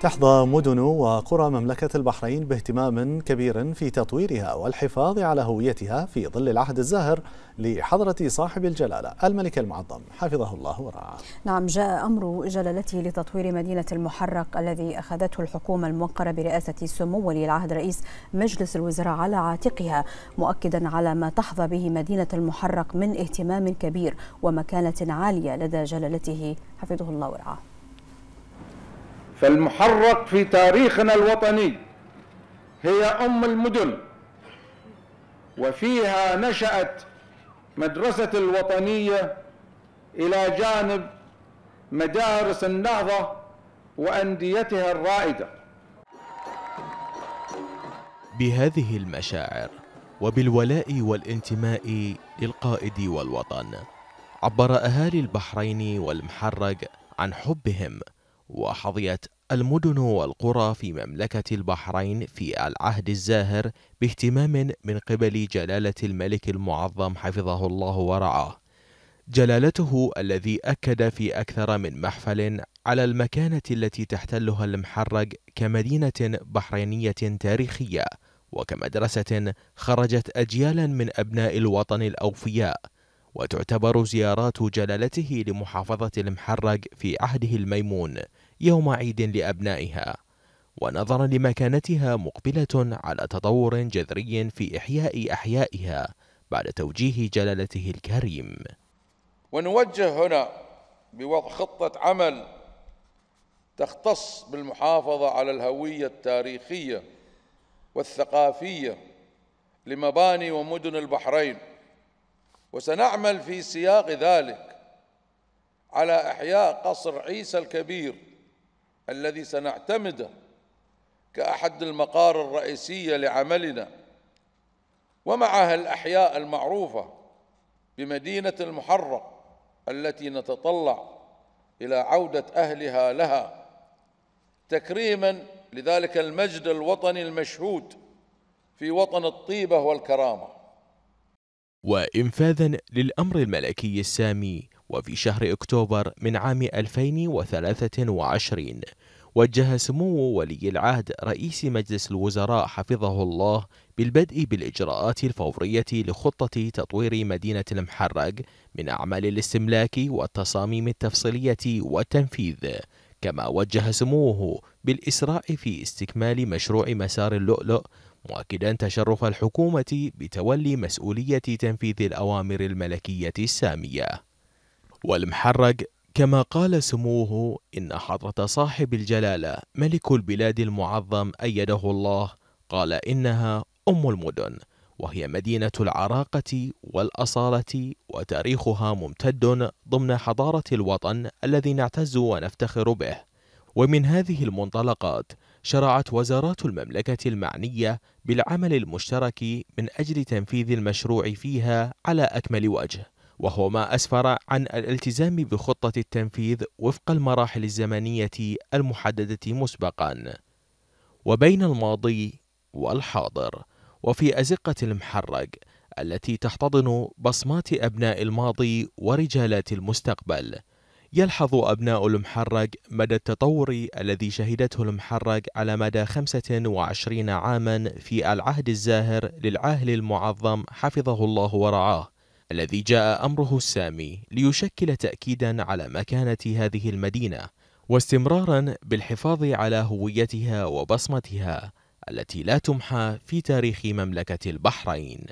تحظى مدن وقرى مملكة البحرين باهتمام كبير في تطويرها والحفاظ على هويتها في ظل العهد الزاهر لحضرة صاحب الجلالة الملك المعظم حفظه الله ورعاه. نعم جاء أمر جلالته لتطوير مدينة المحرق الذي أخذته الحكومة الموقرة برئاسة سمو ولي العهد رئيس مجلس الوزراء على عاتقها مؤكدا على ما تحظى به مدينة المحرق من اهتمام كبير ومكانة عالية لدى جلالته حفظه الله ورعاه. فالمحرق في تاريخنا الوطني هي أم المدن وفيها نشأت مدرسة الوطنية إلى جانب مدارس النهضة وأنديتها الرائدة بهذه المشاعر وبالولاء والانتماء للقائد والوطن عبر أهالي البحرين والمحرق عن حبهم وحظيت المدن والقرى في مملكة البحرين في العهد الزاهر باهتمام من قبل جلالة الملك المعظم حفظه الله ورعاه جلالته الذي أكد في أكثر من محفل على المكانة التي تحتلها المحرق كمدينة بحرينية تاريخية وكمدرسة خرجت أجيالا من أبناء الوطن الأوفياء وتعتبر زيارات جلالته لمحافظة المحرق في عهده الميمون يوم عيد لأبنائها ونظرا لمكانتها مقبلة على تطور جذري في إحياء أحيائها بعد توجيه جلالته الكريم ونوجه هنا بوضع خطة عمل تختص بالمحافظة على الهوية التاريخية والثقافية لمباني ومدن البحرين وسنعمل في سياق ذلك على إحياء قصر عيسى الكبير الذي سنعتمده كأحد المقار الرئيسية لعملنا ومعها الأحياء المعروفة بمدينة المحرق التي نتطلع إلى عودة أهلها لها تكريما لذلك المجد الوطني المشهود في وطن الطيبة والكرامة وإنفاذا للأمر الملكي السامي وفي شهر أكتوبر من عام 2023 وجه سمو ولي العهد رئيس مجلس الوزراء حفظه الله بالبدء بالإجراءات الفورية لخطة تطوير مدينة المحرق من أعمال الاستملاك والتصاميم التفصيلية والتنفيذ كما وجه سموه بالإسراء في استكمال مشروع مسار اللؤلؤ مؤكدا تشرف الحكومة بتولي مسؤولية تنفيذ الأوامر الملكية السامية والمحرق كما قال سموه إن حضرة صاحب الجلالة ملك البلاد المعظم أيده الله قال إنها أم المدن وهي مدينة العراقة والأصالة وتاريخها ممتد ضمن حضارة الوطن الذي نعتز ونفتخر به ومن هذه المنطلقات شرعت وزارات المملكة المعنية بالعمل المشترك من أجل تنفيذ المشروع فيها على أكمل وجه وهو ما أسفر عن الالتزام بخطة التنفيذ وفق المراحل الزمنية المحددة مسبقا وبين الماضي والحاضر وفي أزقة المحرق التي تحتضن بصمات أبناء الماضي ورجالات المستقبل يلحظ أبناء المحرق مدى التطور الذي شهدته المحرق على مدى 25 عاما في العهد الزاهر للعاهل المعظم حفظه الله ورعاه الذي جاء أمره السامي ليشكل تأكيدا على مكانة هذه المدينة واستمرارا بالحفاظ على هويتها وبصمتها التي لا تمحى في تاريخ مملكة البحرين